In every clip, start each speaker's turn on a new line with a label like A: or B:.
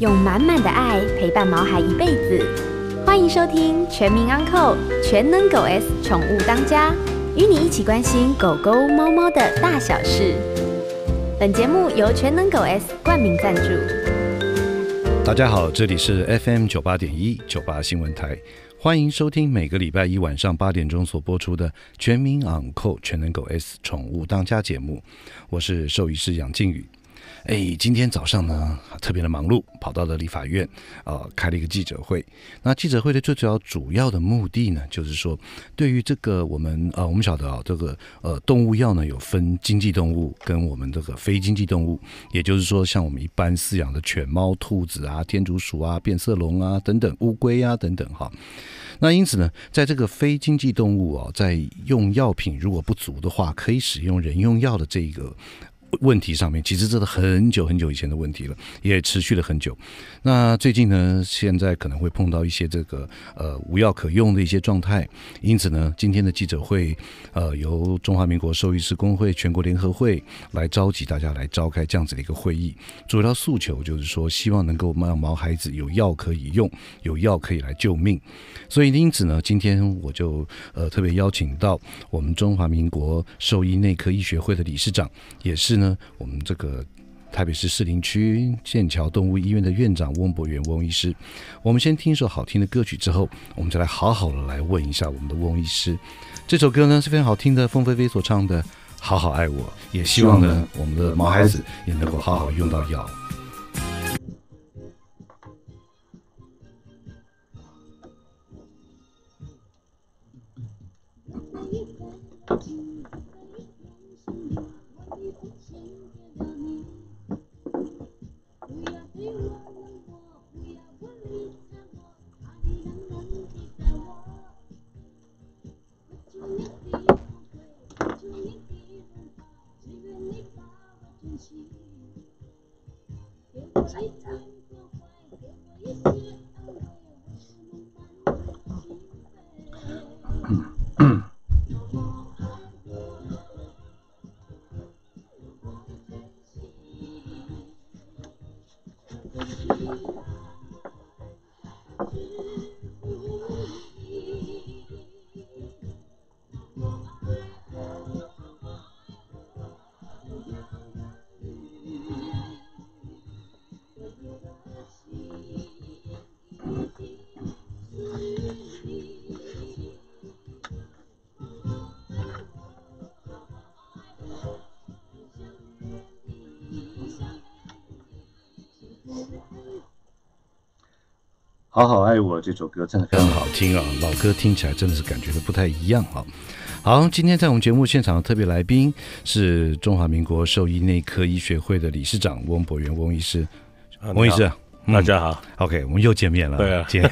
A: 用满满的爱陪伴毛孩一辈子，欢迎收听《全
B: 民 Uncle 全能狗 S 宠物当家》，与你一起关心狗狗、猫猫的大小事。本节目由全能狗 S 冠名赞助。大家好，这里是 FM 九八点一九八新闻台，欢迎收听每个礼拜一晚上八点钟所播出的《全民 Uncle 全能狗 S 宠物当家》节目，我是兽医师杨靖宇。哎，今天早上呢特别的忙碌，跑到了立法院，呃，开了一个记者会。那记者会的最主要主要的目的呢，就是说，对于这个我们呃，我们晓得啊，这个呃动物药呢有分经济动物跟我们这个非经济动物，也就是说，像我们一般饲养的犬猫、兔子啊、天竺鼠啊、变色龙啊等等、乌龟啊等等哈。那因此呢，在这个非经济动物啊，在用药品如果不足的话，可以使用人用药的这个。问题上面，其实这是很久很久以前的问题了，也持续了很久。那最近呢，现在可能会碰到一些这个呃无药可用的一些状态，因此呢，今天的记者会，呃，由中华民国兽医师工会全国联合会来召集大家来召开这样子的一个会议。主要诉求就是说，希望能够让毛孩子有药可以用，有药可以来救命。所以因此呢，今天我就呃特别邀请到我们中华民国兽医内科医学会的理事长，也是。呢，我们这个台北市士林区剑桥动物医院的院长翁博元翁医师，我们先听一首好听的歌曲之后，我们再来好好的来问一下我们的翁医师。这首歌呢是非常好听的，凤飞飞所唱的《好好爱我》，也希望呢我们的毛孩子也能够好好用到药。好好爱我这首歌真的很好听啊，老歌听起来真的是感觉都不太一样啊。好，今天在我们节目现场的特别来宾是中华民国兽医内科医学会的理事长翁博元翁医师，翁医师。大家好，OK，我们又见面了，对啊，见，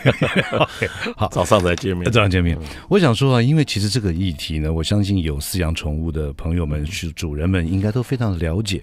B: 好，早上再见面，早上见面，我想说啊，因为其实这个议题呢，我相信有饲养宠物的朋友们是主人们，应该都非常了解，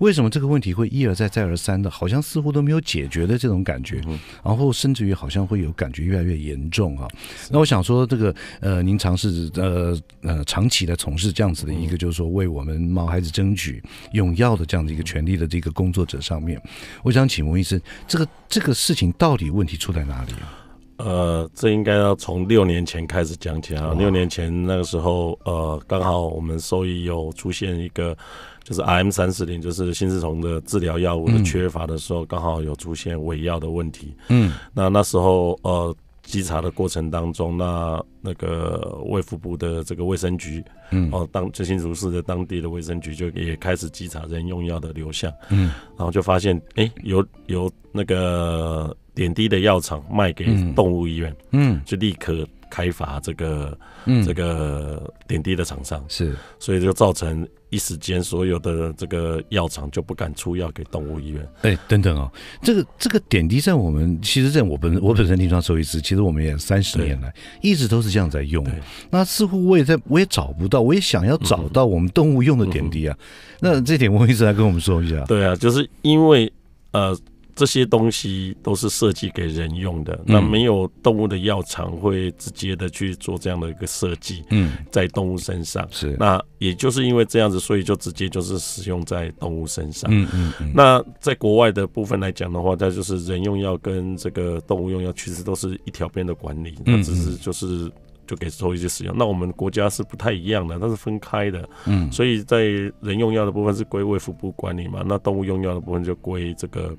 B: 为什么这个问题会一而再、再而三的，好像似乎都没有解决的这种感觉，然后甚至于好像会有感觉越来越严重啊。那我想说这个呃，您尝试呃呃长期的从事这样子的一个，就是说为我们毛孩子争取用药的这样的一个权利的这个工作者上面，我想请问一声，这个。这个事情到底问题出在哪里啊？
C: 呃，这应该要从六年前开始讲起啊。六年前那个时候，呃，刚好我们收益有出现一个，就是 M 三四零，就是新虫的治疗药物的缺乏的时候，刚好有出现伪药的问题。嗯，那那时候，呃。稽查的过程当中，那那个卫福部的这个卫生局，嗯，哦，当最新竹市的当地的卫生局就也开始稽查人用药的流向，嗯，然后就发现，哎，有有那个点滴的药厂卖给动物医院，嗯，就立刻。开发这个嗯这个点滴的厂商是，所以就造成一时间所有的这个药厂就不敢出药给动物医院。
B: 哎，等等啊，这个这个点滴在我们其实，在我本我本身临床兽医师，其实我们也三十年来一直都是这样在用。那似乎我也在，我也找不到，我也想要找到我们动物用的点滴啊。那这点，我一直来跟我们说一下。
C: 对啊，就是因为呃。这些东西都是设计给人用的，那没有动物的药厂会直接的去做这样的一个设计。嗯，在动物身上是那也就是因为这样子，所以就直接就是使用在动物身上。嗯嗯。那在国外的部分来讲的话，它就是人用药跟这个动物用药其实都是一条边的管理，那只是就是就给兽医去使用。那我们国家是不太一样的，它是分开的。嗯，所以在人用药的部分是归卫福部管理嘛，那动物用药的部分就归这个。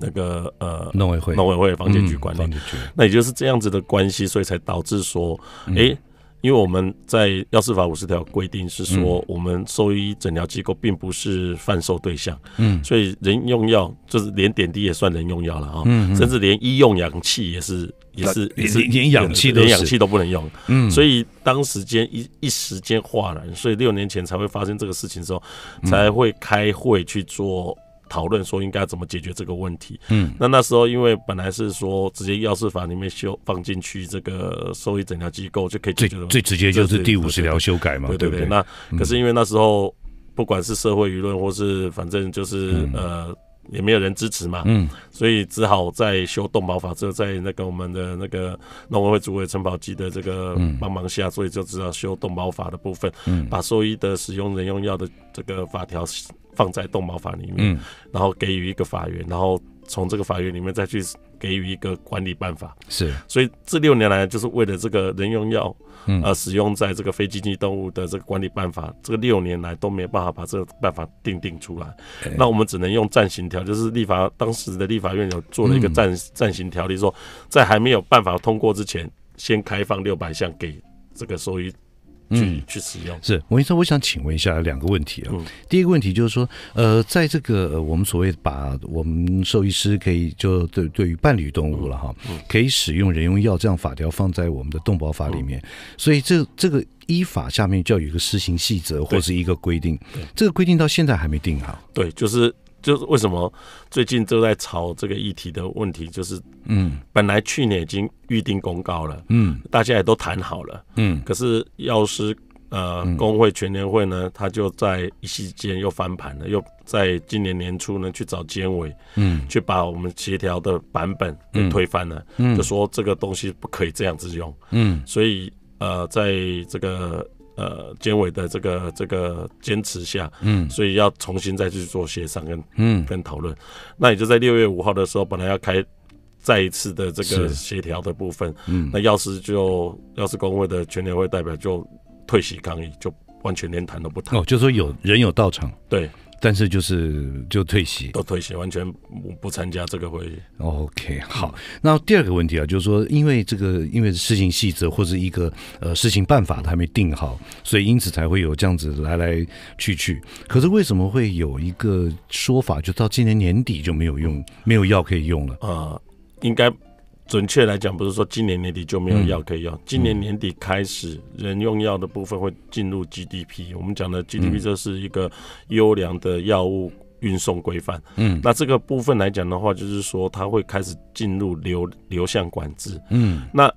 C: 那个呃，农委会、农委会、房间局管理，局，那也就是这样子的关系，所以才导致说，哎，因为我们在药事法五十条规定是说，我们兽医诊疗机构并不是贩售对象，嗯，所以人用药就是连点滴也算人用药了啊，甚至连医用氧气也是，也是，连连氧气连氧气都不能用，嗯，所以当时间一一时间化了，所以六年前才会发生这个事情的时候，才会开会去做。讨论说应该怎么解决这个问题。嗯，那那时候因为本来是说直接药事法里面修放进去这个收益诊疗机构就可以解决最直接就是第五十条修改嘛，对不对？那可是因为那时候不管是社会舆论或是反正就是呃也没有人支持嘛，嗯，所以只好在修动保法之后，在那个我们的那个农委会主委陈保基的这个帮忙下，所以就知道修动保法的部分，嗯，把兽医的使用人用药的这个法条。放在动保法里面，然后给予一个法院，然后从这个法院里面再去给予一个管理办法。是，所以这六年来就是为了这个人用药，呃，使用在这个非经济动物的这个管理办法，这个六年来都没办法把这个办法定定出来。那我们只能用暂行条，就是立法当时的立法院有做了一个暂暂行条例，说在还没有办法通过之前，先开放六百项给这个兽医。嗯，去使用是
B: 我跟你说，我想请问一下两个问题啊。第一个问题就是说，呃，在这个我们所谓把我们兽医师可以就对对于伴侣动物了哈，可以使用人用药，这样法条放在我们的动保法里面，所以这这个依法下面就要有一个施行细则或者是一个规定，这个规定到现在还没定好。
C: 对，就是。就是为什么最近都在炒这个议题的问题，就是嗯，本来去年已经预定公告了，嗯，大家也都谈好了，嗯，可是药师呃工会全年会呢，他就在一夕间又翻盘了，又在今年年初呢去找监委，嗯，去把我们协调的版本给推翻了，嗯，就说这个东西不可以这样子用，嗯，所以呃在这个。呃，监委的这个这个坚持下，嗯，所以要重新再去做协商跟嗯跟讨论。那也就在六月五号的时候，本来要开再一次的这个协调的部分，嗯，那要是就要是工会的全联会代表就退席抗议，就完全连谈都不谈。哦，就说有
B: 人有到场，对。但是就是就退席，都
C: 退席，完全不不参加这个会议。
B: OK，好。那第二个问题啊，就是说，因为这个，因为事情细则或者一个呃事情办法都还没定好，所以因此才会有这样子来来去去。可是为什么会有一个说法，就到今年年底就没有用，没有药可以用了？
C: 呃，应该。准确来讲，不是说今年年底就没有药可以用。今年年底开始，人用药的部分会进入 GDP。我们讲的 GDP，这是一个优良的药物运送规范。嗯，那这个部分来讲的话，就是说它会开始进入流流向管制。嗯，那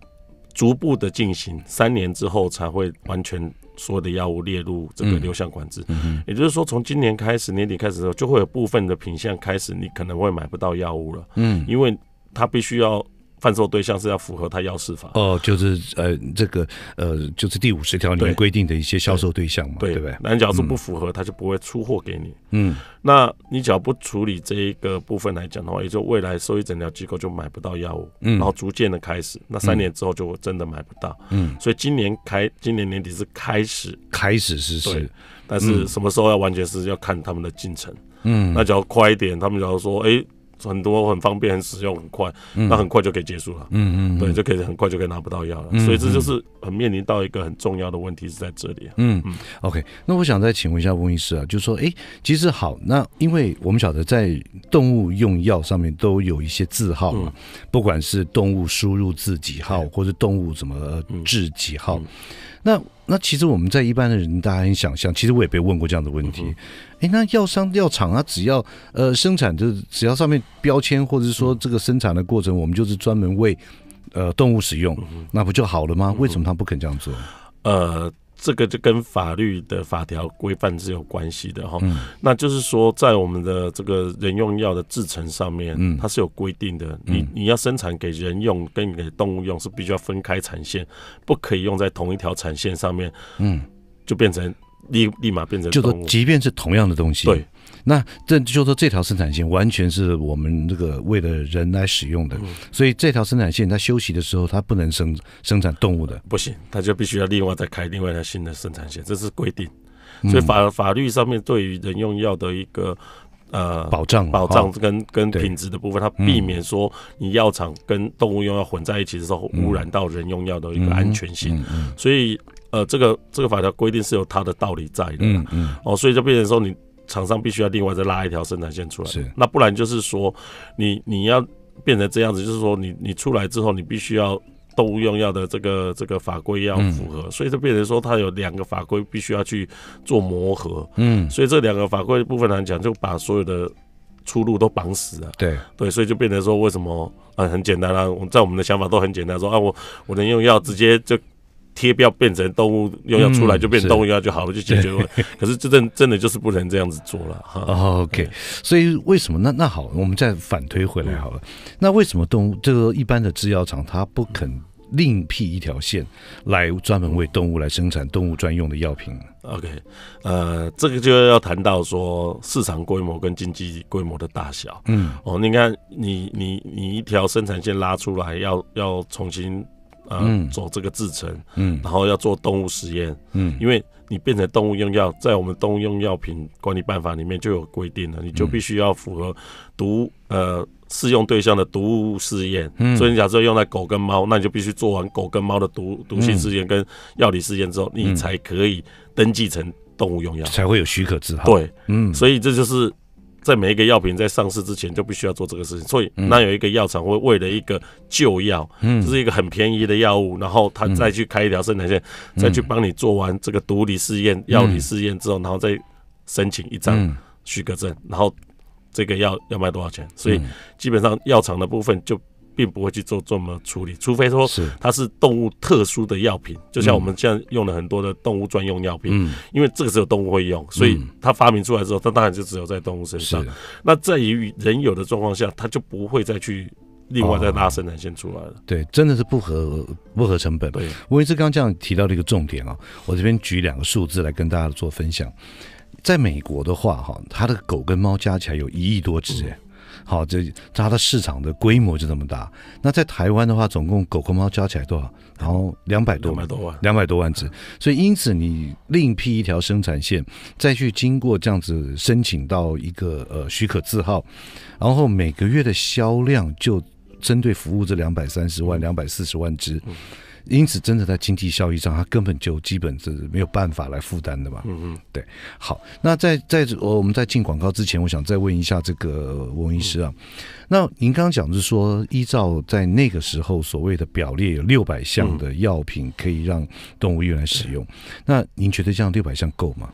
C: 逐步的进行，三年之后才会完全所有的药物列入这个流向管制。嗯，也就是说，从今年开始，年底开始的时候，就会有部分的品项开始，你可能会买不到药物了。嗯，因为它必须要。贩售对象是要符合他药事法
B: 哦，就是呃，这个呃，就是第五十条里面规定的一些销售对象嘛，对不对？那你只要说不
C: 符合，他就不会出货给你。嗯，那你只要不处理这一个部分来讲的话，也就未来收益整条机构就买不到药物，嗯，然后逐渐的开始，那三年之后就真的买不到。嗯，所以今年开今年年底是开始开始实施，但是什么时候要完全是要看他们的进程。嗯，那只要快一点，他们假如说哎。很多很方便、很使用、很快，那很快就可以结束了。嗯嗯，对，就可以很快就可以拿不到药了。所以这就是很面临到一个很重要的问题是在这里。嗯嗯
B: ，OK，那我想再请问一下翁医师啊，就说，哎，其实好，那因为我们晓得在动物用药上面都有一些字号嘛，不管是动物输入自己号或是动物怎么治己号，那。那其实我们在一般的人，大家很想象，其实我也被问过这样的问题。哎，那药商、药厂，啊，只要呃生产，就是只要上面标签，或者是说这个生产的过程，我们就是专门为呃动物使用，那不就好了吗？为什么他不肯这样做？
C: 呃。这个就跟法律的法条规范是有关系的哈，那就是说，在我们的这个人用药的制成上面，它是有规定的，你你要生产给人用跟给动物用是必须要分开产线，不可以用在同一条产线上面，嗯，就变成立立马变成就说，即
B: 便是同样的东西，对。那这就是这条生产线完全是我们这个为了人来使用的，所以这条生产线它休息的时候，它不能生生产动物的，
C: 不行，它就必须要另外再开另外一条新的生产线，这是规定。所以法法律上面对于人用药的一个呃保障保障跟跟品质的部分，它避免说你药厂跟动物用药混在一起的时候，污染到人用药的一个安全性。所以呃，这个这个法条规定是有它的道理在的，嗯嗯，哦，所以就变成说你。厂商必须要另外再拉一条生产线出来，是那不然就是说，你你要变成这样子，就是说你你出来之后，你必须要动物用药的这个这个法规要符合，所以就变成说它有两个法规必须要去做磨合，嗯，所以这两个法规部分来讲，就把所有的出路都绑死了。对对，所以就变成说为什么啊？很简单啦，我在我们的想法都很简单，说啊我我能用药直接就。贴标变成动物用药出来就变动物药就好了，就解决了。可是这真真的就是不能这样子做了。
B: OK，所以为什么？那那好，我们再反推回来好了。那为什么动物这个一般的制药厂它不肯另辟一条线来专门为动物来生产动物专用的药品？OK，
C: 呃，这个就要谈到说市场规模跟经济规模的大小。嗯，哦，你看，你你你一条生产线拉出来要要重新。嗯、做这个制程，嗯，然后要做动物实验，嗯，因为你变成动物用药，在我们动物用药品管理办法里面就有规定了，你就必须要符合毒呃适用对象的毒物试验，所以你假设用在狗跟猫，那你就必须做完狗跟猫的毒毒性试验跟药理试验之后，你才可以登记成动物用药，才会有许可字号，对，嗯，所以这就是。在每一个药品在上市之前，就必须要做这个事情。所以，那有一个药厂会为了一个旧药，嗯，是一个很便宜的药物，然后他再去开一条生产线，再去帮你做完这个毒理试验、药理试验之后，然后再申请一张许可证，然后这个药要卖多少钱？所以，基本上药厂的部分就。并不会去做这么处理，除非说它是动物特殊的药品，就像我们现在用了很多的动物专用药品，嗯，因为这个只有动物会用，所以它发明出来之后，它当然就只有在动物身上。那在于人有的状况下，它就不会再去另外再拉生产线出来了。
B: 对，真的是不合不合成本。对，吴医师刚刚这样提到的一个重点啊，我这边举两个数字来跟大家做分享。在美国的话，哈，它的狗跟猫加起来有一亿多只。好，这它的市场的规模就这么大。那在台湾的话，总共狗和猫加起来多少？然后两百多，两百多万，两百多万只。所以因此，你另辟一条生产线，再去经过这样子申请到一个呃许可字号，然后每个月的销量就针对服务这两百三十万、两百四十万只。因此，真的在经济效益上，它根本就基本是没有办法来负担的嘛。嗯嗯，对。好，那在在我我们在进广告之前，我想再问一下这个翁医师啊。那您刚刚讲是说，依照在那个时候所谓的表列有六百项的药品可以让动物医院来使用，那您觉得这样六百项够吗？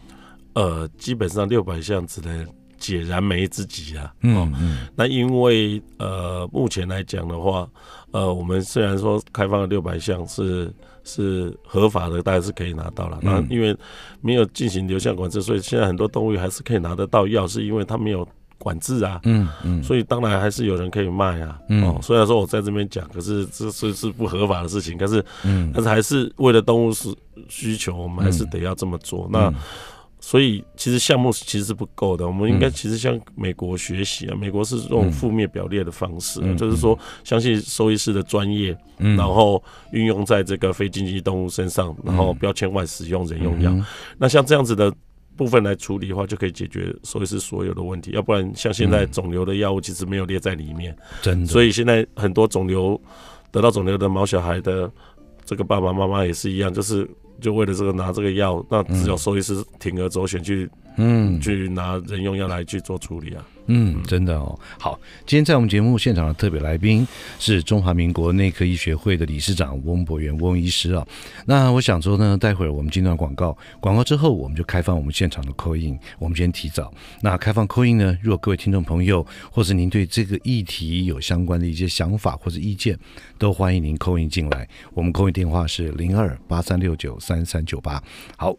C: 呃，基本上六百项之内。解燃眉之急啊！嗯嗯，那因为呃，目前来讲的话，呃，我们虽然说开放了六百项是是合法的，大家是可以拿到了。那因为没有进行流向管制，所以现在很多动物还是可以拿得到药，是因为它没有管制啊。嗯嗯，所以当然还是有人可以卖啊。嗯，虽然说我在这边讲，可是这是是不合法的事情，但是嗯，但是还是为了动物是需求，我们还是得要这么做。那。所以其实项目其实是不够的，我们应该其实向美国学习啊。美国是用负面表列的方式，就是说相信兽医师的专业，然后运用在这个非经济动物身上，然后标签外使用人用药。那像这样子的部分来处理的话，就可以解决兽医师所有的问题。要不然像现在肿瘤的药物其实没有列在里面，所以现在很多肿瘤得到肿瘤的毛小孩的这个爸爸妈妈也是一样，就是。就为了这个拿这个药，那只有兽医师铤而走险去，嗯，去拿人用药来去做处理啊。嗯，真的哦。
B: 好，今天在我们节目现场的特别来宾是中华民国内科医学会的理事长翁博元翁医师啊。那我想说呢，待会儿我们进段广告，广告之后我们就开放我们现场的扣印。我们先提早，那开放扣印呢？如果各位听众朋友或是您对这个议题有相关的一些想法或者意见，都欢迎您扣印进来。我们扣印电话是零二八三六九三三九八。好。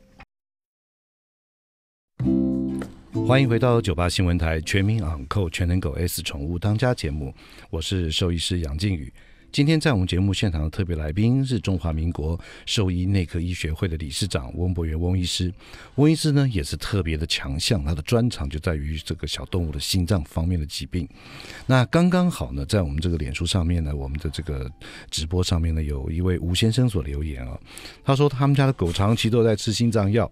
B: 欢迎回到九八新闻台《全民昂扣全能狗 S 宠物当家》节目，我是兽医师杨靖宇。今天在我们节目现场的特别来宾是中华民国兽医内科医学会的理事长温博元温医师。温医师呢也是特别的强项，他的专长就在于这个小动物的心脏方面的疾病。那刚刚好呢，在我们这个脸书上面呢，我们的这个直播上面呢，有一位吴先生所留言啊，他说他们家的狗长期都在吃心脏药，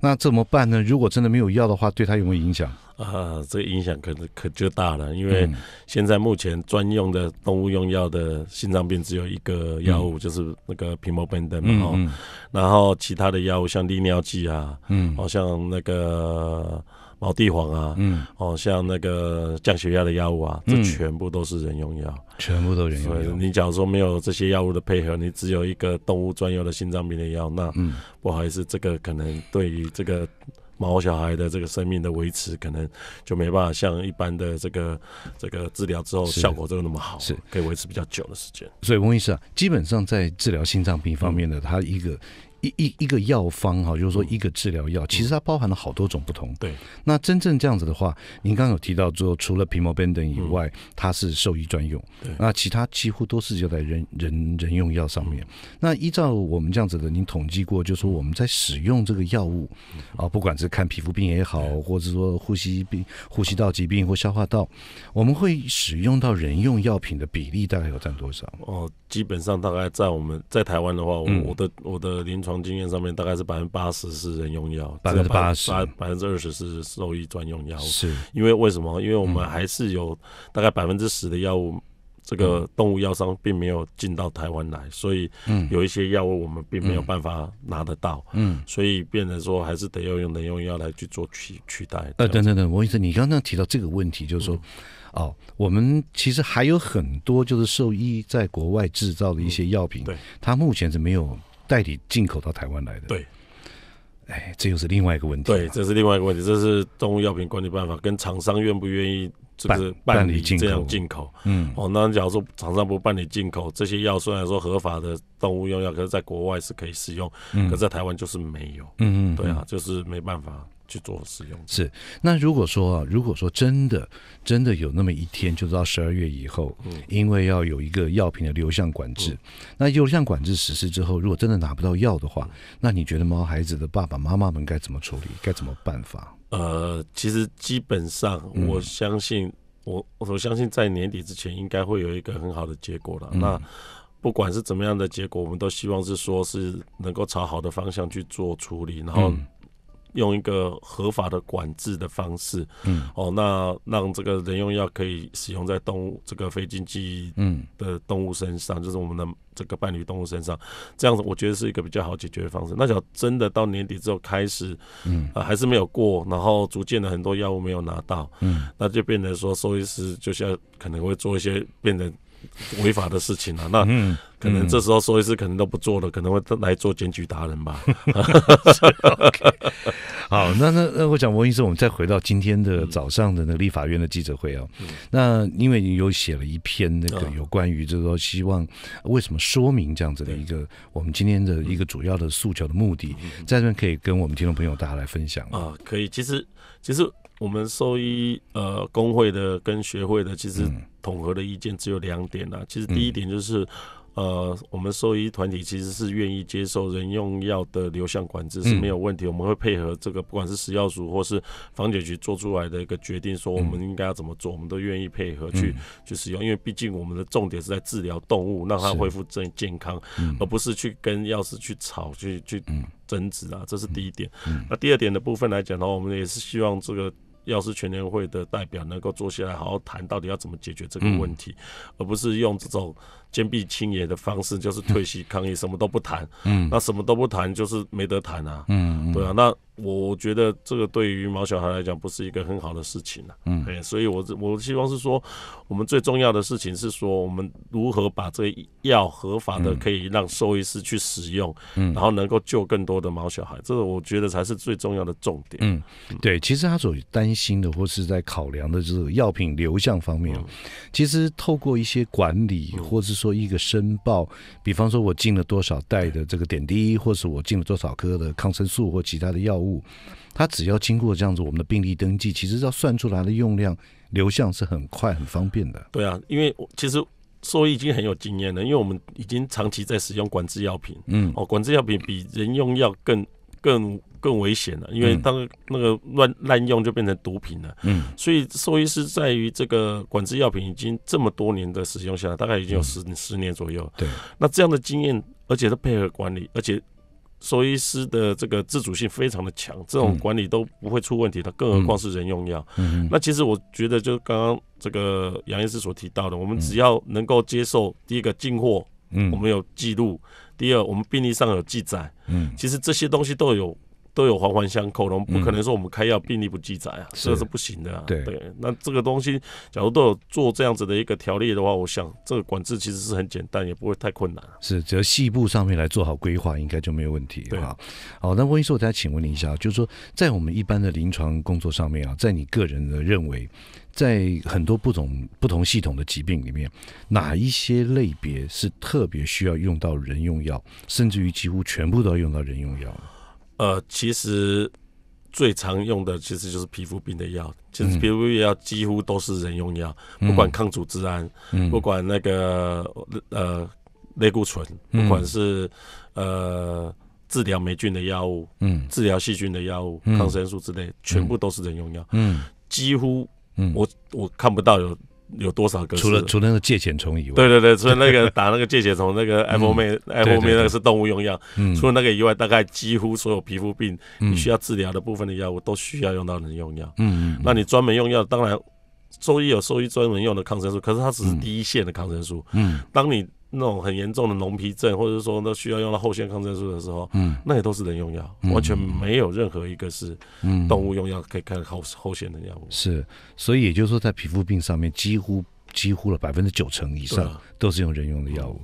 B: 那怎么办呢？如果真的没有药的话，对它有没有影响？
C: 啊，这个影响可能可就大了，因为现在目前专用的动物用药的心脏病只有一个药物，就是那个皮莫苯等嘛。然后其他的药物像利尿剂啊，嗯。哦，像那个毛地黄啊，嗯。哦，像那个降血压的药物啊，这全部都是人用药，全部都是人用药。你假如说没有这些药物的配合，你只有一个动物专用的心脏病的药，那不好意思，这个可能对于这个。毛小孩的这个生命的维持，可能就没办法像一般的这个这个治疗之后效果就那么好，是可以维持比较久的时间。
B: 所以，我问一下，基本上在治疗心脏病方面呢，它一个。一一一个药方哈，就是说一个治疗药，其实它包含了好多种不同。对，那真正这样子的话，您刚刚有提到说，除了皮毛 b 等 n d n 以外，它是兽医专用。对，那其他几乎都是就在人人人用药上面。那依照我们这样子的，您统计过，就说我们在使用这个药物啊，不管是看皮肤病也好，或者说呼吸病、呼吸道疾病或消化道，我们会使用到人用药品的比例大概有占多少？
C: 哦。基本上大概在我们在台湾的话，我我的我的临床经验上面大概是百分之八十是人用药，百分之八十，百分之二十是兽医专用药物。是，因为为什么？因为我们还是有大概百分之十的药物，这个动物药商并没有进到台湾来，所以嗯，有一些药物我们并没有办法拿得到，嗯，所以变成说还是得要用人用药来去做取取代。呃，等
B: 等等，我意思你刚刚提到这个问题，就是说。哦，我们其实还有很多就是兽医在国外制造的一些药品，对，它目前是没有代理进口到台湾来的，对。哎，这又是另外一个问题。对，
C: 这是另外一个问题，这是动物药品管理办法跟厂商愿不愿意就是办理这样进口。嗯，哦，那假如说厂商不办理进口，这些药虽然说合法的动物用药，可是在国外是可以使用，嗯，可在台湾就是没有，嗯，对啊，就是没办法。去做使用
B: 是那如果说啊，如果说真的真的有那么一天，就到十二月以后，嗯，因为要有一个药品的流向管制，那流向管制实施之后，如果真的拿不到药的话，那你觉得猫孩子的爸爸妈妈们该怎么处理？该怎么办法？
C: 呃，其实基本上我相信，我我相信在年底之前应该会有一个很好的结果了。那不管是怎么样的结果，我们都希望是说是能够朝好的方向去做处理，然后。用一个合法的管制的方式，嗯，哦，那让这个人用药可以使用在动物这个非经济嗯的动物身上，就是我们的这个伴侣动物身上，这样子我觉得是一个比较好解决的方式。那要真的到年底之后开始，嗯，还是没有过，然后逐渐的很多药物没有拿到，嗯，那就变得说兽医师就是要可能会做一些变得。违法的事情了，那可能这时候说一次，可能都不做了，可能会来做检举达人吧。好，
B: 那那那，我想，王医师，我们再回到今天的早上的那个立法院的记者会啊，那因为你有写了一篇那个有关于，就是说希望为什么说明这样子的一个我们今天的一个主要的诉求的目的，在这边可以跟我们听众朋友大家来分享
C: 啊，可以，其实其实。我们兽医呃工会的跟学会的，其实统合的意见只有两点呐。其实第一点就是，呃，我们兽医团体其实是愿意接受人用药的流向管制是没有问题，我们会配合这个，不管是食药署或是防检局做出来的一个决定，说我们应该要怎么做，我们都愿意配合去去使用，因为毕竟我们的重点是在治疗动物，让它恢复正健康，而不是去跟药师去吵去去争执啊。这是第一点。那第二点的部分来讲的话，我们也是希望这个。要是全联会的代表能够坐下来好好谈，到底要怎么解决这个问题，而不是用这种。坚壁清野的方式就是退席抗议，什么都不谈。嗯，那什么都不谈就是没得谈啊。嗯，对啊。那我觉得这个对于毛小孩来讲不是一个很好的事情啊。嗯，哎，所以我我希望是说，我们最重要的事情是说，我们如何把这药合法的可以让兽医师去使用，嗯，然后能够救更多的毛小孩，这个我觉得才是最重要的重
B: 点。嗯，对，其实他所担心的或是在考量的这个药品流向方面，其实透过一些管理或是。说一个申报，比方说我进了多少袋的这个点滴，或是我进了多少颗的抗生素或其他的药物，它只要经过这样子我们的病例登记，其实要算出来的用量流向是很快很方便的。
C: 对啊，因为其实我已经很有经验了，因为我们已经长期在使用管制药品。嗯，哦，管制药品比人用药更更。更危险了，因为当那个乱滥用就变成毒品了。嗯，所以兽医师在于这个管制药品已经这么多年的使用下来，大概已经有十十年左右。对，那这样的经验，而且是配合管理，而且兽医师的这个自主性非常的强，这种管理都不会出问题的。更何况是人用药。嗯，那其实我觉得，就刚刚这个杨医师所提到的，我们只要能够接受第一个进货，嗯，我们有记录；第二，我们病历上有记载。嗯，其实这些东西都有。都有环环相扣，我们不可能说我们开药病历不记载啊，这是不行的啊。对，那这个东西，假如都有做这样子的一个条例的话，我想这个管制其实是很简单，也不会太困难。
B: 是，只要细部上面来做好规划，应该就没有问题啊，好，那温医生，我再请问您一下，就是说在我们一般的临床工作上面啊，在你个人的认为，在很多不同不同系统的疾病里面，哪一些类别是特别需要用到人用药，甚至于几乎全部都要用到人用
C: 药？呃，其实最常用的其实就是皮肤病的药，其实皮肤病药几乎都是人用药，不管抗组织胺，不管那个呃类固醇，不管是呃治疗霉菌的药物，嗯，治疗细菌的药物，抗生素之类，全部都是人用药，嗯，几乎，我我看不到有。有多少个？除了除了那个疥钱虫以外，对对对，除了那个打那个疥钱虫那个 M O M M O M 那个是动物用药。除了那个以外，大概几乎所有皮肤病你需要治疗的部分的药物都需要用到人用药。嗯，那你专门用药，当然兽医有兽医专门用的抗生素，可是它只是第一线的抗生素。嗯，当你。那种很严重的脓皮症，或者说都需要用到后线抗生素的时候，嗯，那也都是人用药，完全没有任何一个是动物用药可以开后后线的药物。
B: 是，所以也就是说，在皮肤病上面几乎。几乎了百分之九成以上都是用人用的药物。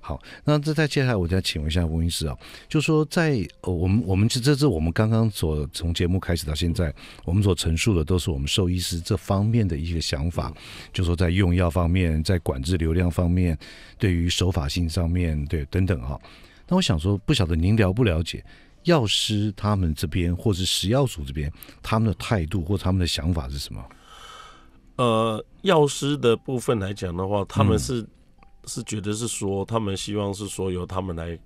B: 好，那这在接下来，我再请问一下吴医师啊，就说在呃我们我们这这是我们刚刚所从节目开始到现在，我们所陈述的都是我们兽医师这方面的一个想法，就说在用药方面，在管制流量方面，对于守法性上面，对等等啊。那我想说，不晓得您了不了解药师他们这边，或者食药署这边他们的态度或他们的想法是什么？
C: 呃，药师的部分来讲的话，他们是是觉得是说，他们希望是说由他们来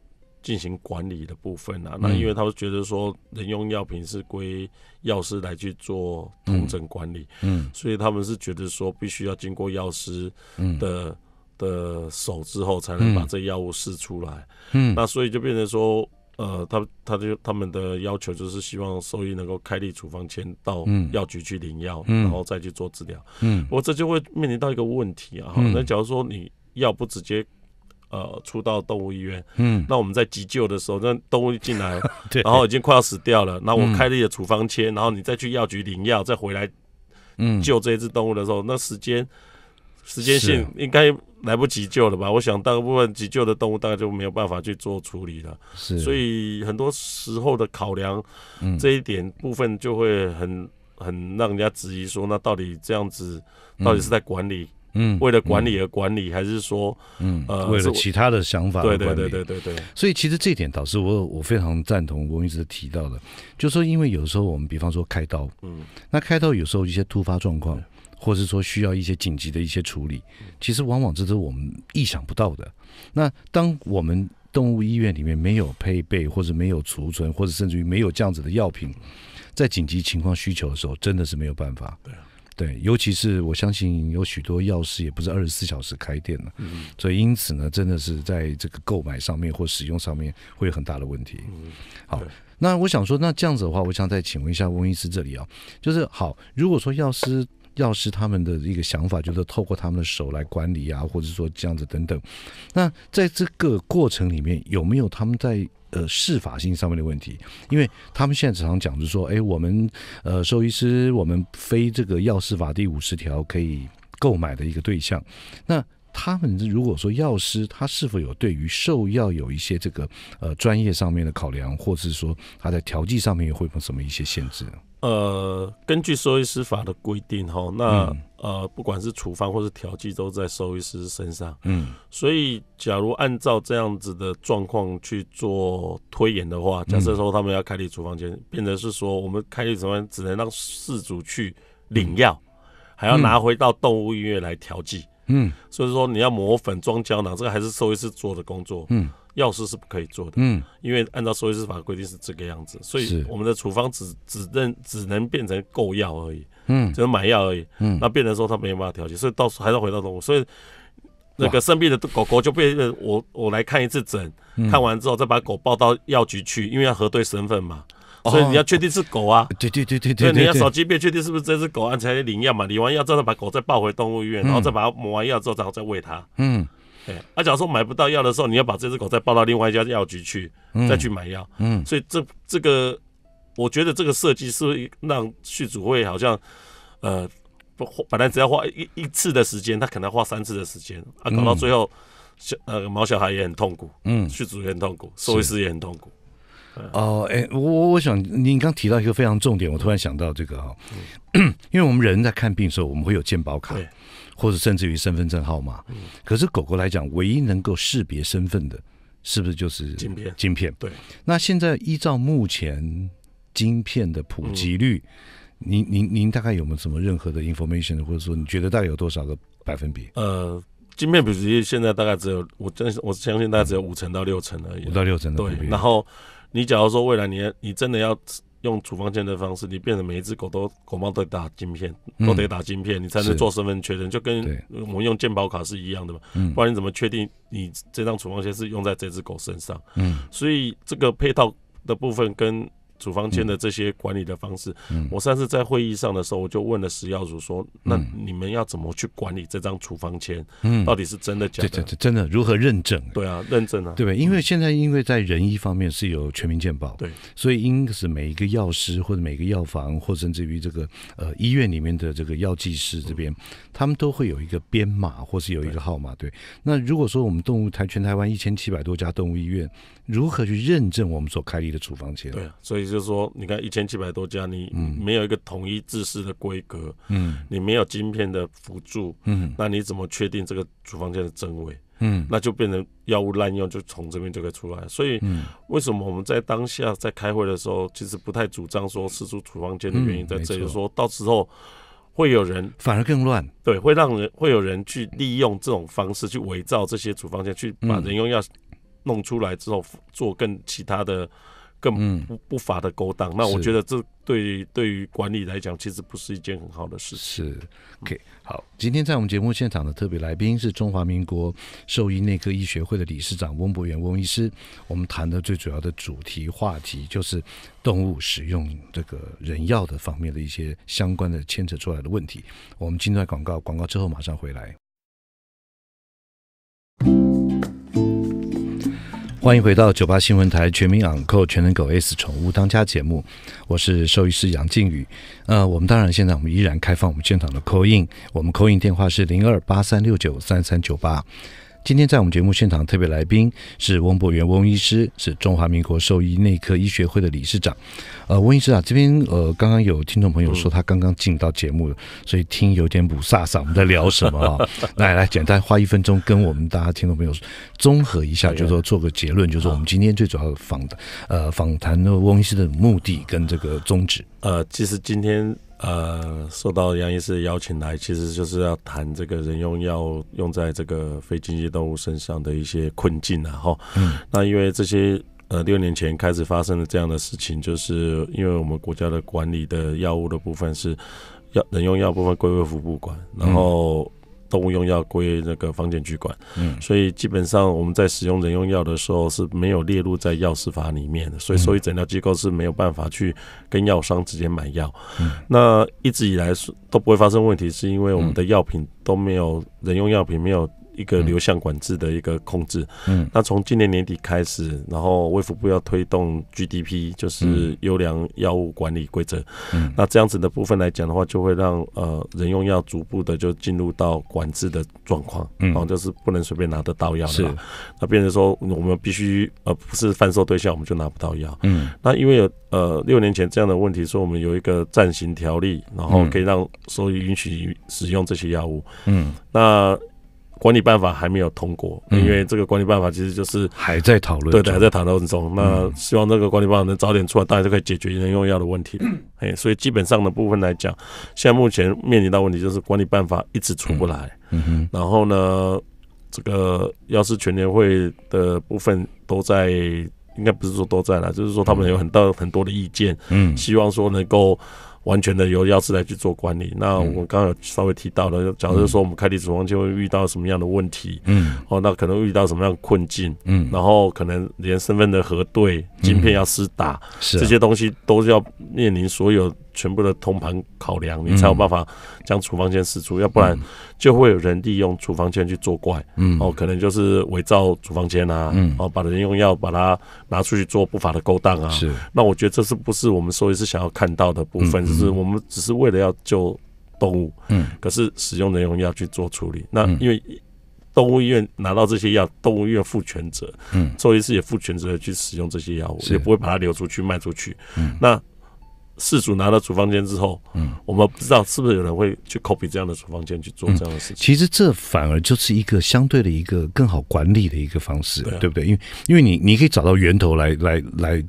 C: 进行管理的部分啊。那因为他们觉得说，人用药品是归药师来去做统整管理，嗯，所以他们是觉得说，必须要经过药师的的手之后，才能把这药物试出来，嗯，那所以就变成说。呃，他他就他们的要求就是希望兽医能够开立处方签到药局去领药，然后再去做治疗。嗯，我这就会面临到一个问题啊。那假如说你药不直接呃出到动物医院，嗯，那我们在急救的时候，那动物进来，然后已经快要死掉了，那我开立了处方签，然后你再去药局领药，再回来救这只动物的时候，那时间。时间性应该来不及救了吧？我想大部分急救的动物大概就没有办法去做处理了。是，所以很多时候的考量，嗯，这一点部分就会很很让人家质疑说，那到底这样子，到底是在管理，嗯，为了管理而管理，还是说，嗯，为了其他的想法？对对对对对对。
B: 所以其实这一点，导师我我非常赞同，我一直提到的，就说因为有时候我们比方说开刀，嗯，那开刀有时候一些突发状况。或是说需要一些紧急的一些处理，其实往往这是我们意想不到的。那当我们动物医院里面没有配备，或者没有储存，或者甚至于没有这样子的药品，在紧急情况需求的时候，真的是没有办法。对，对，尤其是我相信有许多药师也不是二十四小时开店的，所以因此呢，真的是在这个购买上面或使用上面会有很大的问
A: 题。好，
B: 那我想说，那这样子的话，我想再请问一下翁医师这里啊，就是好，如果说药师。药师他们的一个想法就是透过他们的手来管理啊，或者说这样子等等。那在这个过程里面，有没有他们在呃适法性上面的问题？因为他们现在常常讲就是说，哎，我们呃，兽医师我们非这个药师法第五十条可以购买的一个对象。那他们如果说药师，他是否有对于兽药有一些这个呃专业上面的考量，或是说他在调剂上面会有什么一些限制？
C: 呃，根据兽医师法的规定，哈，那呃，不管是处方或是调剂，都在兽医师身上。嗯，所以假如按照这样子的状况去做推演的话，假设说他们要开立处方笺，变成是说我们开立处方只能让事主去领药，还要拿回到动物医院来调剂。嗯，所以说你要磨粉装胶囊，这个还是兽医师做的工作。嗯。药师是不可以做的，嗯，因为按照《兽医师法》规定是这个样子，所以我们的处方只只认只能变成购药而已，嗯，只能买药而已，嗯，那变成说他没有办法调节，所以到时还要回到动物，所以那个生病的狗狗就变，我我来看一次诊，看完之后再把狗抱到药局去，因为要核对身份嘛，所以你要确定是狗啊，
A: 对对对对对，你要手
C: 机辨确定是不是这只狗，然才领药嘛，领完药之后把狗再抱回动物医院，然后再把它抹完药之后，然后再喂它，嗯。哎，那假说买不到药的时候，你要把这只狗再抱到另外一家药局去，再去买药。嗯，所以这这个，我觉得这个设计是让续主会好像，呃，本来只要花一一次的时间，他可能花三次的时间，啊，搞到最后，小呃毛小孩也很痛苦，嗯，续主也很痛苦，兽医师也很痛苦。
B: 哦，哎，我我想您刚提到一个非常重点，我突然想到这个啊，因为我们人在看病的时候，我们会有健保卡。或者甚至于身份证号码，可是狗狗来讲，唯一能够识别身份的，是不是就是晶片？晶片对。那现在依照目前晶片的普及率，您您您大概有没有什么任何的 information，或者说你觉得大概有多少个百分比？
C: 呃，晶片普及率现在大概只有，我真我相信大概只有五成到六成而已。五到六成的普及率。然后你假如说未来你你真的要。用处方签的方式，你变成每一只狗都狗猫都打晶片，都得打晶片。你才能做身份确认，就跟我们用健保卡是一样的嘛。不然你怎么确定你这张处方签是用在这只狗身上？嗯，所以这个配套的部分跟。处方签的这些管理的方式，嗯、我上次在会议上的时候，我就问了食药祖，说：“那你们要怎么去管理这张处方签？嗯，到底是真的假的？真对，
B: 真的，如何认证？对啊，认证啊，对不对？因为现在因为在人医方面是有全民健保，对，所以因此每一个药师或者每个药房，或甚至于这个呃医院里面的这个药剂师这边，他们都会有一个编码或是有一个号码。对，那如果说我们动物台全台湾一千七百多家动物医院。如何去认证我们所开立的处方笺？对，
C: 所以就是说，你看一千七百多家，你没有一个统一制式的规格，嗯，你没有芯片的辅助，嗯，那你怎么确定这个处方笺的真伪？嗯，那就变成药物滥用，就从这边就会出来。所以，为什么我们在当下在开会的时候，其实不太主张说四处处方间的原因在这里，说到时候会有人反而更乱，对，会让人会有人去利用这种方式去伪造这些处方间，去把人用药。弄出来之后做更其他的、更不不法的勾当，那我觉得这对对于管理来讲，其实不是一件很好的事。是
B: ，OK，好，今天在我们节目现场的特别来宾是中华民国兽医内科医学会的理事长翁博元翁医师。我们谈的最主要的主题话题就是动物使用这个人药的方面的一些相关的牵扯出来的问题。我们进来广告，广告之后马上回来。欢迎回到九八新闻台《全民养扣全能狗 S 宠物当家》节目，我是兽医师杨靖宇。呃，我们当然现在我们依然开放我们现场的 call in，我们 call in 电话是零二八三六九三三九八。今天在我们节目现场特别来宾是翁博元翁医师，是中华民国兽医内科医学会的理事长。呃，翁医师啊，这边呃刚刚有听众朋友说他刚刚进到节目，所以听有点不飒飒。我们在聊什么啊？来来，简单花一分钟跟我们大家听众朋友综合一下，就是说做个结论，就是我们今天最主要的访呃访谈呢，翁医师的目的跟这个宗旨。
C: 呃，其实今天。呃，受到杨医师的邀请来，其实就是要谈这个人用药用在这个非经济动物身上的一些困境啊，哈。嗯。那因为这些呃，六年前开始发生的这样的事情，就是因为我们国家的管理的药物的部分是药人用药部分归卫福部管，然后。动物用药归那个房检局管，所以基本上我们在使用人用药的时候是没有列入在药事法里面的，所以所以整条机构是没有办法去跟药商直接买药。那一直以来是都不会发生问题，是因为我们的药品都没有人用药品没有。一个流向管制的一个控制，嗯，那从今年年底开始，然后卫福部要推动 GDP，就是优良药物管理规则，嗯，那这样子的部分来讲的话，就会让呃人用药逐步的就进入到管制的状况，嗯，后就是不能随便拿得到药的，是，那变成说我们必须呃不是贩售对象，我们就拿不到药，嗯，那因为有呃六年前这样的问题，说我们有一个暂行条例，然后可以让所以允许使用这些药物，嗯，那。管理办法还没有通过，因为这个管理办法其实就是还在讨论，对的，还在讨论中。那希望这个管理办法能早点出来，大家就可以解决人用药的问题。哎，所以基本上的部分来讲，现在目前面临到问题就是管理办法一直出不来。嗯然后呢，这个要是全联会的部分都在，应该不是说都在了，就是说他们有很到很多的意见。嗯，希望说能够。完全的由药师来去做管理。那我刚刚稍微提到了，假如说我们开立处方就会遇到什么样的问题？嗯，哦，那可能遇到什么样的困境？嗯，然后可能连身份的核对，镜片要施打，这些东西都是要面临所有。全部的通盘考量，你才有办法将处方间释出，要不然就会有人利用处方间去作怪。嗯，哦，可能就是伪造处方笺啊，哦，把人用药把它拿出去做不法的勾当啊。是。那我觉得这是不是我们兽医是想要看到的部分？就是我们只是为了要救动物。嗯。可是使用人用药去做处理，那因为动物医院拿到这些药，动物医院负全责。嗯。兽医师也负全责的去使用这些药物，也不会把它流出去卖出去。嗯。那。事主拿到处方间之后，嗯，我们不知道是不是有人会去 copy 这样的处方间去做这样的事情。
B: 其实这反而就是一个相对的一个更好管理的一个方式，对不对？因为因为你你可以找到源头来来来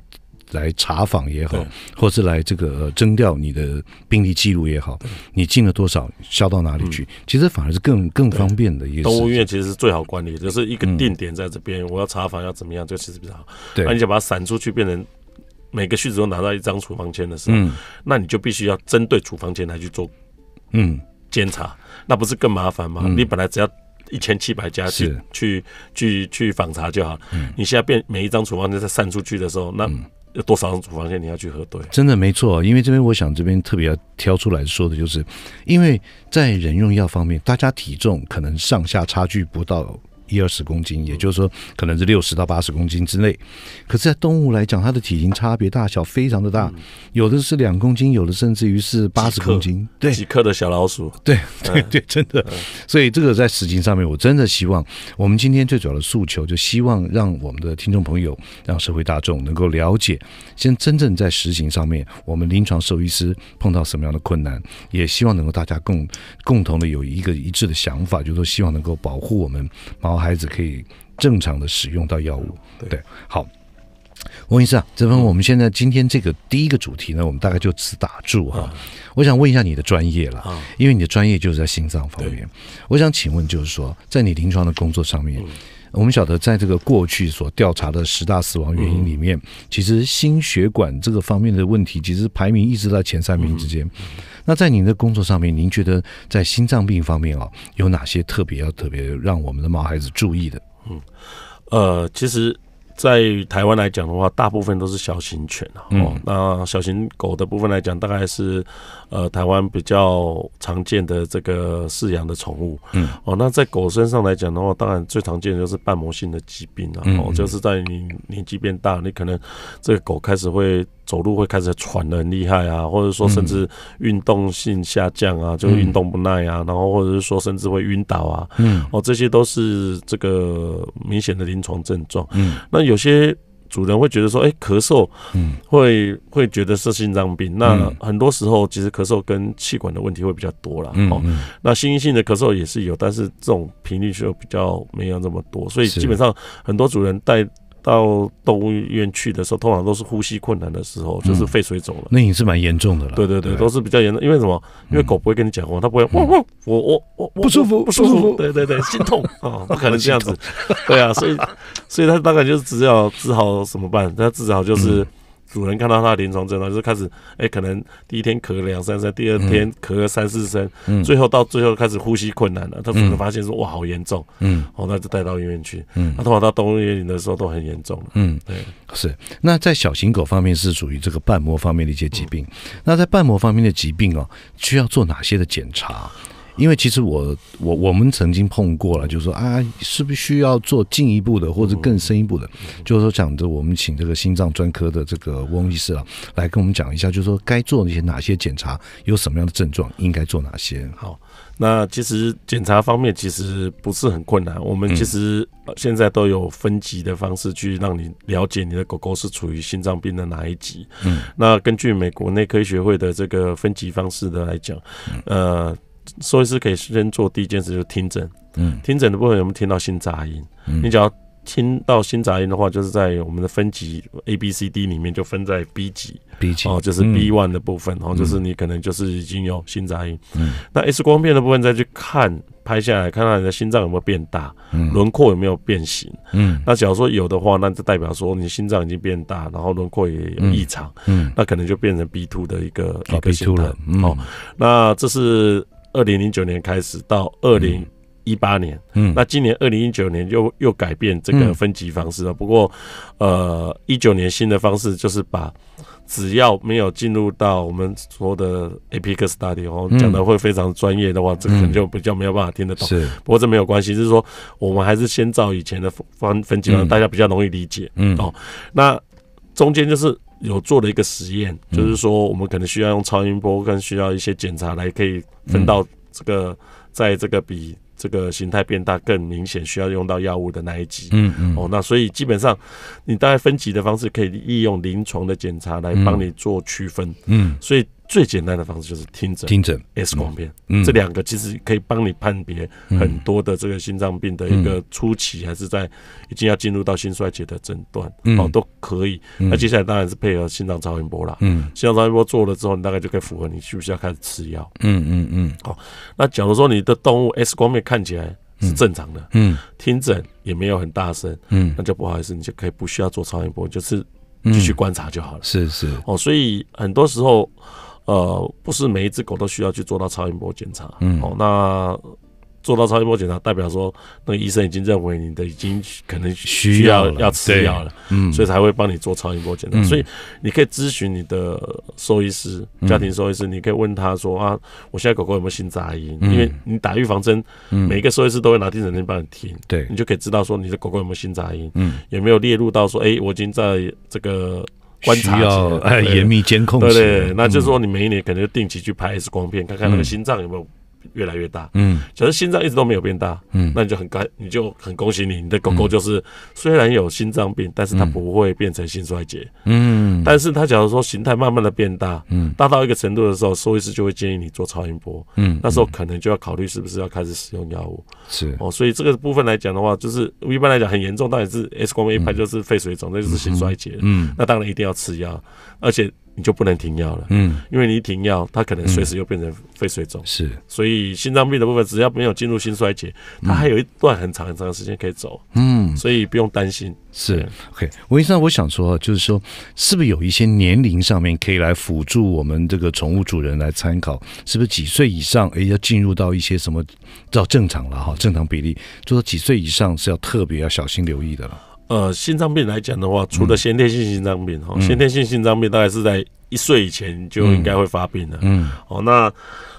B: 来查访也好，或是来这个征调你的病例记录也好，你进了多少，销到哪里去？其实反而是更更方便的。一个动物医
C: 院其实是最好管理，就是一个定点在这边，我要查房要怎么样，这其实比较好。对，那你就把它散出去变成？每个学子都拿到一张处方签的时候，那你就必须要针对处方签来去做嗯监查，那不是更麻烦吗？你本来只要一千七百家去去去去访查就好，你现在变每一张处方签在散出去的时候，那有多少张处方签你要去核对？
B: 真的没错，因为这边我想这边特别要挑出来说的就是，因为在人用药方面，大家体重可能上下差距不到。一二十公斤，也就是说，可能是六十到八十公斤之内。可是，在动物来讲，它的体型差别大小非常的大，有的是两公斤，有的甚至于是八十公斤，
C: 对，几克的小老鼠，
B: 对，对，对，真的。所以，这个在实行上面，我真的希望我们今天最主要的诉求，就希望让我们的听众朋友，让社会大众能够了解，先真正在实行上面，我们临床兽医师碰到什么样的困难，也希望能够大家共共同的有一个一致的想法，就是说，希望能够保护我们猫。孩子可以正常的使用到药物，对，好，温医生这份我们现在今天这个第一个主题呢，我们大概就此打住哈。我想问一下你的专业了，因为你的专业就是在心脏方面，我想请问就是说，在你临床的工作上面。我们晓得，在这个过去所调查的十大死亡原因里面，其实心血管这个方面的问题，其实排名一直在前三名之间。那在您的工作上面，您觉得在心脏病方面啊，有哪些特别要特别让我们的毛孩子注意的？
C: 嗯，呃，其实。在台湾来讲的话，大部分都是小型犬。嗯，那小型狗的部分来讲，大概是，呃，台湾比较常见的这个饲养的宠物。嗯，哦，那在狗身上来讲的话，当然最常见就是瓣膜性的疾病了。嗯，就是在你年纪变大，你可能这个狗开始会。走路会开始喘得很厉害啊，或者说甚至运动性下降啊，就运动不耐啊，然后或者是说甚至会晕倒啊，嗯，哦，这些都是这个明显的临床症状。嗯，那有些主人会觉得说，哎，咳嗽，嗯，会会觉得是心脏病。那很多时候其实咳嗽跟气管的问题会比较多啦。嗯，那心因性的咳嗽也是有，但是这种频率就比较没有那么多。所以基本上很多主人带。到动物园去的时候，通常都是呼吸困难的时候，就是肺水肿了。那也是蛮严重的了。对对对，都是比较严重。因为什么？因为狗不会跟你讲话，它不会汪汪，我我我不舒服，不舒服。对对对，心痛啊，不可能这样子。对啊，所以，所以它大概就是，只要治好，怎么办？那至少就是。主人看到他临床症状，就是开始，哎，可能第一天咳两三声，第二天咳三四声，最后到最后开始呼吸困难了。他主人发现说，哇，好严重，嗯，哦，那就带到医院去。那通常到动物园里的时候都很严重
B: 嗯，对，是。那在小型狗方面是属于这个瓣膜方面的一些疾病。那在瓣膜方面的疾病哦，需要做哪些的检查？因为其实我我我们曾经碰过了，就是说啊，是不需要做进一步的或者更深一步的，就是说，讲着我们请这个心脏专科的这个翁医师啊，来跟我们讲一下，就是说该做那些哪些检查，有什么样的症状，应该做哪些。好，
C: 那其实检查方面其实不是很困难，我们其实现在都有分级的方式去让你了解你的狗狗是处于心脏病的哪一级。嗯，那根据美国内科学会的这个分级方式的来讲，呃。所以是可以先做第一件事，就是听诊。嗯，听诊的部分有没有听到心杂音？嗯，你只要听到心杂音的话，就是在我们的分级 A、B、C、D 里面，就分在 B 级。B 级哦，就是 B one 的部分哦，就是你可能就是已经有心杂音。嗯，那 X 光片的部分再去看拍下来看看你的心脏有没有变大，轮廓有没有变形？嗯，那假如说有的话，那就代表说你心脏已经变大，然后轮廓也有异常。嗯，那可能就变成 B two 的一个一个 two 了。哦，那这是。二零零九年开始到二零一八年，嗯，那今年二零一九年又又改变这个分级方式了。不过，呃，一九年新的方式就是把只要没有进入到我们说的 APEC Study，哦，讲的会非常专业的话，这可能就比较没有办法听得懂。是，不过这没有关系，就是说我们还是先照以前的分分级方式，大家比较容易理解。嗯，哦，那中间就是。有做了一个实验，就是说我们可能需要用超音波，更需要一些检查来可以分到这个，在这个比这个形态变大更明显，需要用到药物的那一级。嗯嗯。哦，那所以基本上，你大概分级的方式可以利用临床的检查来帮你做区分。嗯，所以。最简单的方式就是听诊、听诊、X 光片，这两个其实可以帮你判别很多的这个心脏病的一个初期，还是在已经要进入到心衰竭的诊断，哦都可以。那接下来当然是配合心脏超音波了。嗯，心脏超音波做了之后，大概就可以符合你需不需要开始吃药。嗯嗯嗯。好，那假如说你的动物 X 光片看起来是正常的，嗯，听诊也没有很大声，嗯，那就不好意思，你就可以不需要做超音波，就是继续观察就好了。是是。哦，所以很多时候。呃，不是每一只狗都需要去做到超音波检查。嗯，哦，那做到超音波检查，代表说，那医生已经认为你的已经可能需要要吃药了，嗯，所以才会帮你做超音波检查。所以你可以咨询你的兽医师、家庭兽医师，你可以问他说啊，我现在狗狗有没有心杂音？因为你打预防针，每一个兽医师都会拿听诊器帮你听，对，你就可以知道说你的狗狗有没有心杂音，嗯，有没有列入到说，哎，我已经在这个。观察，要严密监控，对对，那就是说你每一年可能定期去拍 X 光片，看看那个心脏有没有。越来越大，嗯，假如心脏一直都没有变大，嗯，那你就很干，你就很恭喜你，你的狗狗就是虽然有心脏病，但是它不会变成心衰竭，嗯，但是它假如说形态慢慢的变大，嗯，大到一个程度的时候，兽医师就会建议你做超音波，嗯，那时候可能就要考虑是不是要开始使用药物，是哦，所以这个部分来讲的话，就是一般来讲很严重，到底是 X 光一拍就是肺水肿，那就是心衰竭，嗯，那当然一定要吃药，而且。你就不能停药了，嗯，因为你停药，它可能随时又变成肺水肿。是，所以心脏病的部分，只要没有进入心衰竭，它还有一段很长很长的时间可以走，嗯，所以不用担心。
B: 是，OK，我医在我想说，就是说，是不是有一些年龄上面可以来辅助我们这个宠物主人来参考？是不是几岁以上，哎，要进入到一些什么到正常了哈，正常比例，就说几岁以上是要特别要小心留意的了。
C: 呃，心脏病来讲的话，除了先天性心脏病哦，先天性心脏病大概是在一岁以前就应该会发病的。嗯，哦，那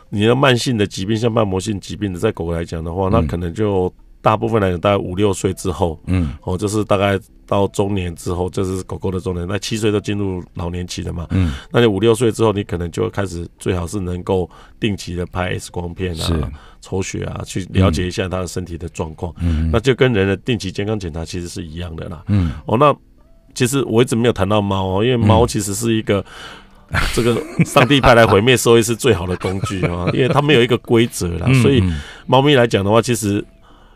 C: 你要慢性的疾病，像瓣膜性疾病的，在狗狗来讲的话，那可能就大部分来讲，大概五六岁之后，嗯，哦，就是大概。到中年之后，这是狗狗的中年。那七岁就进入老年期了嘛？嗯，那你五六岁之后，你可能就开始，最好是能够定期的拍 X 光片啊，抽血啊，去了解一下它的身体的状况。嗯，那就跟人的定期健康检查其实是一样的啦。嗯，哦，那其实我一直没有谈到猫哦，因为猫其实是一个 这个上帝派来毁灭社会是最好的工具啊，因为它没有一个规则啦，所以猫咪来讲的话，其实。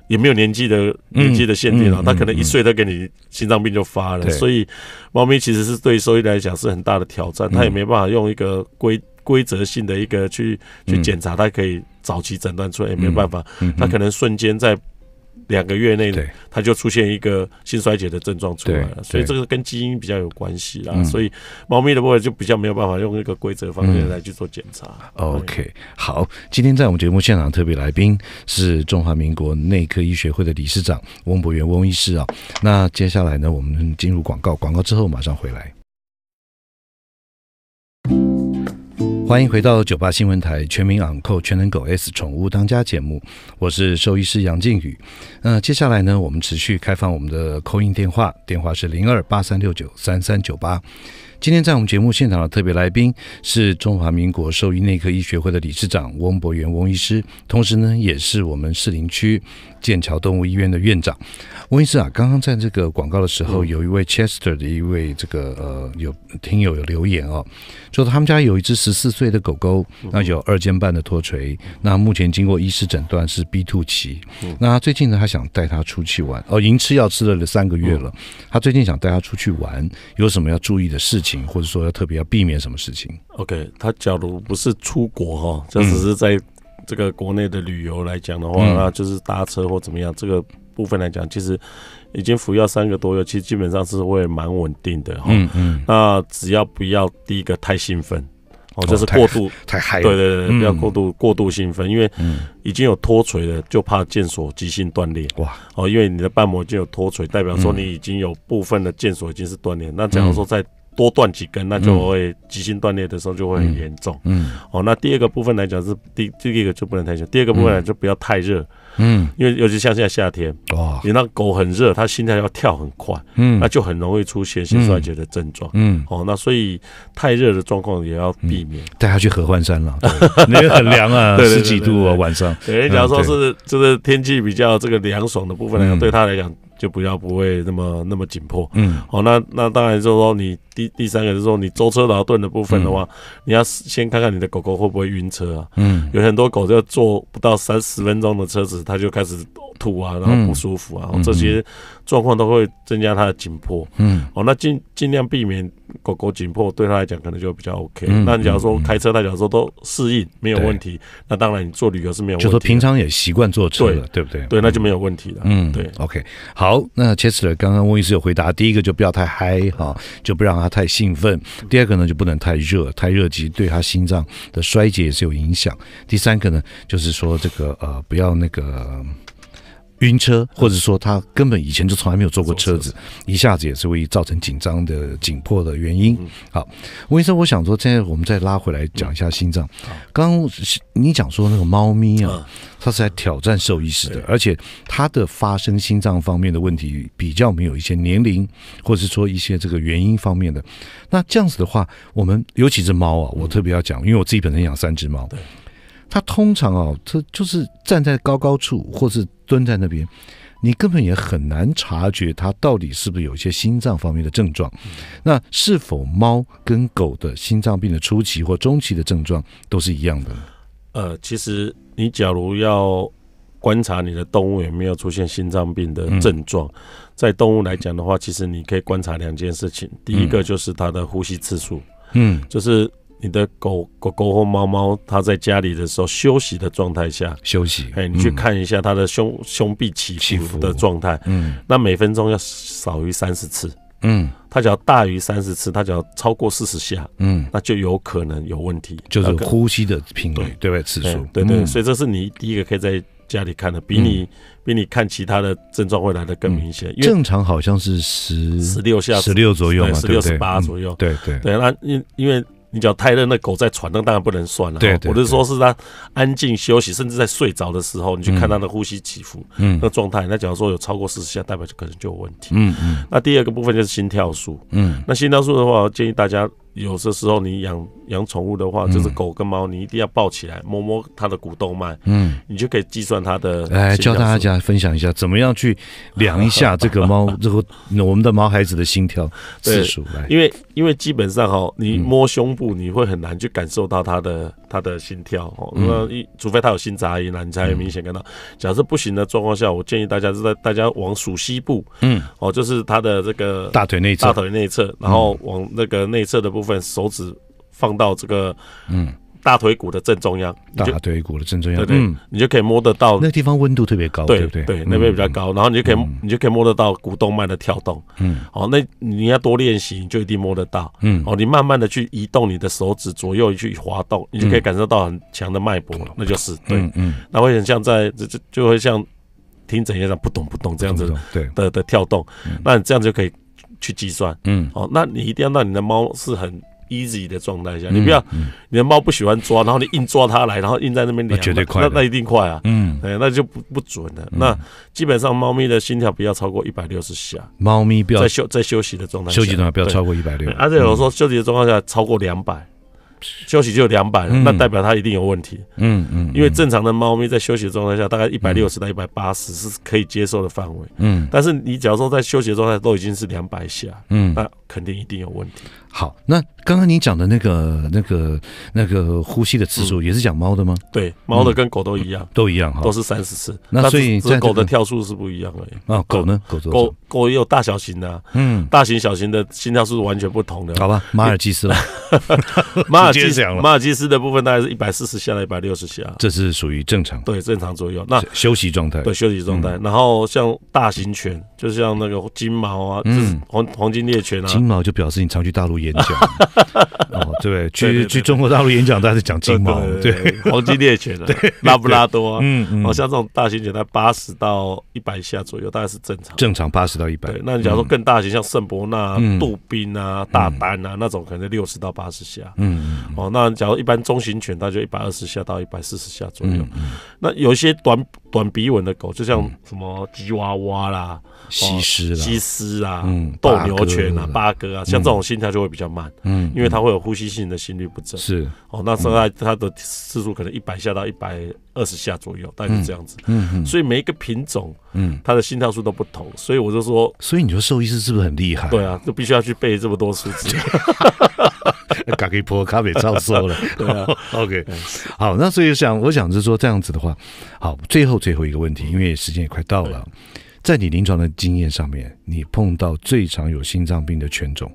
C: 也没有年纪的年纪的限定啊，他可能一岁都给你心脏病就发了，所以猫咪其实是对兽医来讲是很大的挑战，他也没办法用一个规规则性的一个去去检查，他可以早期诊断出来，也没办法，他可能瞬间在。两个月内，它就出现一个心衰竭的症状出来了，所以这个跟基因比较有关系啦。所以猫咪的部位就比较没有办法用那个规则方面来去做检查。OK，好，
B: 今天在我们节目现场特别来宾是中华民国内科医学会的理事长翁博元翁医师啊。那接下来呢，我们进入广告，广告之后马上回来。欢迎回到九八新闻台《全民昂扣全能狗 S 宠物当家》节目，我是兽医师杨靖宇。那接下来呢，我们持续开放我们的扣印电话，电话是零二八三六九三三九八。今天在我们节目现场的特别来宾是中华民国兽医内科医学会的理事长翁博元翁医师，同时呢也是我们士林区剑桥动物医院的院长翁医师啊。刚刚在这个广告的时候，有一位 Chester 的一位这个呃有听友有留言哦，说他们家有一只十四岁的狗狗，那有二尖瓣的脱垂，那目前经过医师诊断是 B two 期，那他最近呢他想带他出去玩，哦，已经吃药吃了三个月了，他最近想带他出去玩，有什么要注意的事情？或者说要特别要避免什么事情
C: ？OK，他假如不是出国哈，这只是在这个国内的旅游来讲的话，那就是搭车或怎么样这个部分来讲，其实已经服药三个多月，其实基本上是会蛮稳定的哈。嗯嗯。那只要不要第一个太兴奋哦，就是过度太嗨。对对对，不要过度过度兴奋，因为已经有脱垂了，就怕腱索急性断裂哇哦。因为你的瓣膜已经有脱垂，代表说你已经有部分的腱索已经是断裂。那假如说在多断几根，那就会急性断裂的时候就会很严重。嗯，哦，那第二个部分来讲是第第一个就不能太凶，第二个部分就不要太热。嗯，因为尤其像现在夏天，你那狗很热，它心跳要跳很快，嗯，那就很容易出现心衰竭的症状。嗯，哦，那所以太热的状况也要避免。
B: 带它去合欢山了，你为很凉啊，十几度啊，晚上。
C: 哎，假如说是这个天气比较这个凉爽的部分来讲，对它来讲。就不要不会那么那么紧迫，嗯，好，那那当然就是说你第第三个就是说你舟车劳顿的部分的话，你要先看看你的狗狗会不会晕车啊，嗯，有很多狗就坐不到三十分钟的车子，它就开始。吐啊，然后不舒服啊，这些状况都会增加它的紧迫。嗯，哦，那尽尽量避免狗狗紧迫，对他来讲可能就比较 OK。那假如说开车，他假如说都适应，没有问题，那当然你做旅游是没有问题。就说平常也习惯坐车了，对不对？对，那就没有问题了。嗯，对，OK，
B: 好。那 Chesler 刚刚温医师有回答，第一个就不要太嗨哈，就不让它太兴奋。第二个呢，就不能太热，太热实对他心脏的衰竭也是有影响。第三个呢，就是说这个呃，不要那个。晕车，或者说他根本以前就从来没有坐过车子，一下子也是会造成紧张的紧迫的原因。好，吴医生，我想说，现在我们再拉回来讲一下心脏。刚你讲说那个猫咪啊，它是来挑战兽医室的，而且它的发生心脏方面的问题比较没有一些年龄，或者是说一些这个原因方面的。那这样子的话，我们有几只猫啊，我特别要讲，因为我自己本身养三只猫。它通常啊，它就是站在高高处，或是蹲在那边，你根本也很难察觉它到底是不是有一些心脏方面的症状。那是否猫跟狗的心脏病的初期或中期的症状都是一样的？
C: 呃，其实你假如要观察你的动物有没有出现心脏病的症状，在动物来讲的话，其实你可以观察两件事情，第一个就是它的呼吸次数，嗯，就是。你的狗狗狗或猫猫，它在家里的时候休息的状态下休息，哎，你去看一下它的胸胸壁起伏的状态，嗯，那每分钟要少于三十次，嗯，它只要大于三十次，它只要超过四十下，嗯，那就有可能有问题，就是呼吸的频率，对不对？次数，对对，所以这是你第一个可以在家里看的，比你比你看其他的症状会来的更明显。正常好
B: 像是十十六下，十六左右嘛，十六十八左右，对对
C: 对，那因因为。你只要太热，那狗在喘，那当然不能算了。对我是说，是它安静休息，甚至在睡着的时候，你去看它的呼吸起伏，那状态。那假如说有超过四十下，代表就可能就有问题。嗯嗯。那第二个部分就是心跳数。嗯，那心跳数的话，建议大家。有的时候，你养养宠物的话，就是狗跟猫，你一定要抱起来摸摸它的股动脉，嗯，你就可以计算它的。来教大
B: 家分享一下，怎么样去量一下这个猫，这个我们的毛孩子的心跳次数。来，
C: 因为因为基本上哈，你摸胸部，你会很难去感受到它的。他的心跳，哦。那么一除非他有心杂音了，你才明显看到。假设不行的状况下，我建议大家是在大家往属西部，嗯，哦，就是他的这个大腿内侧，大腿内侧，然后往那个内侧的部分，手指放到这个，嗯。大腿骨的正中央，大腿骨的正中央，对对，你就可以摸得到。那个地方温度特别高，对对对，那边比较高。然后你就可以，你就可以摸得到股动脉的跳动，嗯。哦，那你要多练习，你就一定摸得到，嗯。哦，你慢慢的去移动你的手指左右去滑动，你就可以感受到很强的脉搏，那就是对。嗯那会很像在，就就就会像听诊一样，不懂不懂这样子对的的跳动。那你这样子就可以去计算，嗯。哦，那你一定要让你的猫是很。easy 的状态下，你不要你的猫不喜欢抓，然后你硬抓它来，然后硬在那边练，那那一定快啊！嗯，哎，那就不不准的。那基本上猫咪的心跳不要超过一百六十下。猫咪不要在休在休息的状态，休息状态不要超过一百六。而且时说休息的状态下超过两百，休息就两百，那代表它一定有问题。嗯嗯，因为正常的猫咪在休息的状态下，大概一百六十到一百八十是可以接受的范围。嗯，但是你假如说在休息的状态都已经是两百下，嗯，那肯定一定有问题。好，
B: 那刚刚你讲的那个、那个、那个呼吸的次数，也是讲猫的吗？对，猫的跟狗都一样，都一样哈，都是三十次。那所以狗的跳
C: 数是不一样的。啊，狗呢？狗狗狗也有大小型的，嗯，大型小型的心跳数完全不同的。好吧，马尔济斯，马尔济斯马尔济斯的部分大概是一百四十下到一百六十下，这是属于正常，对，正常左右。那休息状态，对，休息状态。然后像大型犬，就像那个金毛啊，嗯，黄黄金猎犬啊，金
B: 毛就表示你常去大陆。演讲 哦，对，去去中国大陆演讲，大概讲金毛，对，黄
C: 金猎犬啊，对，拉布拉多，嗯嗯，哦，像这种大型犬，在八十到一百下左右，大概是正常，
B: 正常八十到一百。对，那你假如说
C: 更大型，像圣伯纳、杜宾啊、大丹啊那种，可能六十到八十下，嗯哦，那假如一般中型犬，它就一百二十下到一百四十下左右。那有一些短短鼻吻的狗，就像什么吉娃娃啦、
A: 西施、西施啊、斗牛犬啊、八哥啊，像这种心态就会。比较慢，
C: 嗯，因为它会有呼吸性的心率不整，是哦，那时候它的次数可能一百下到一百二十下左右，大概是这样子，嗯嗯，所以每一个品种，嗯，它的心跳数都不同，所以我就说，
B: 所以你说兽医师是不是很厉害？
C: 对啊，就必须要去背这么多数字，
B: 咖啡破咖啡超收了，OK，啊好，那所以想我想是说这样子的话，好，最后最后一个问题，因为时间也快到了，在你临床的经验上面，你碰到最常有心脏病的犬种？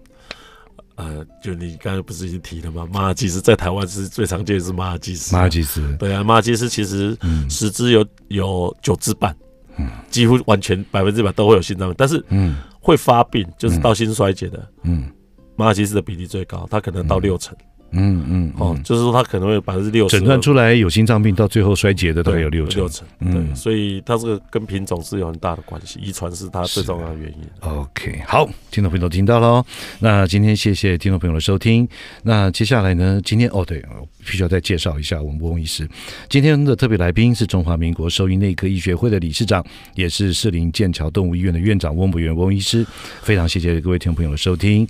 C: 呃，就你刚才不是已经提了吗？马尔济斯在台湾是最常见，是马尔济斯。马尔济斯对啊，马尔济斯其实十只有有九只半，几乎完全百分之百都会有心脏病，但是会发病就是到心衰竭的。嗯，马尔济斯的比例最高，它可能到六成。
B: 嗯嗯，哦，
C: 就是说他可能会有百分之六诊断出
B: 来有心脏病，到最后衰竭的大概有六六成，对，
C: 所以它这个跟品种是有很大的关系，遗传是它最重要的原因。OK，好，
B: 听众朋友都听到了，那今天谢谢听众朋友的收听。那接下来呢，今天哦对，必须要再介绍一下我们翁医师。今天的特别来宾是中华民国兽医内科医学会的理事长，也是士林剑桥动物医院
A: 的院长翁博元翁医师。非常谢谢各位听众朋友的收听。